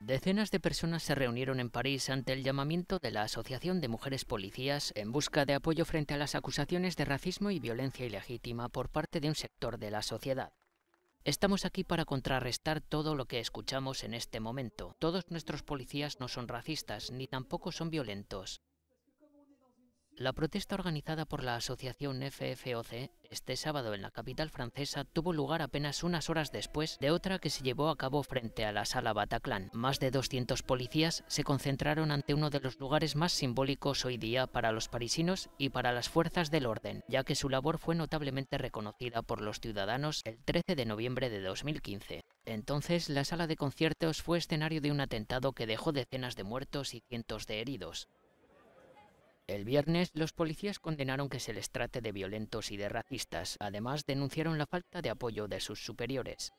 Decenas de personas se reunieron en París ante el llamamiento de la Asociación de Mujeres Policías en busca de apoyo frente a las acusaciones de racismo y violencia ilegítima por parte de un sector de la sociedad. Estamos aquí para contrarrestar todo lo que escuchamos en este momento. Todos nuestros policías no son racistas ni tampoco son violentos. La protesta organizada por la asociación FFOC este sábado en la capital francesa tuvo lugar apenas unas horas después de otra que se llevó a cabo frente a la sala Bataclan. Más de 200 policías se concentraron ante uno de los lugares más simbólicos hoy día para los parisinos y para las fuerzas del orden, ya que su labor fue notablemente reconocida por los ciudadanos el 13 de noviembre de 2015. Entonces, la sala de conciertos fue escenario de un atentado que dejó decenas de muertos y cientos de heridos. El viernes, los policías condenaron que se les trate de violentos y de racistas. Además, denunciaron la falta de apoyo de sus superiores.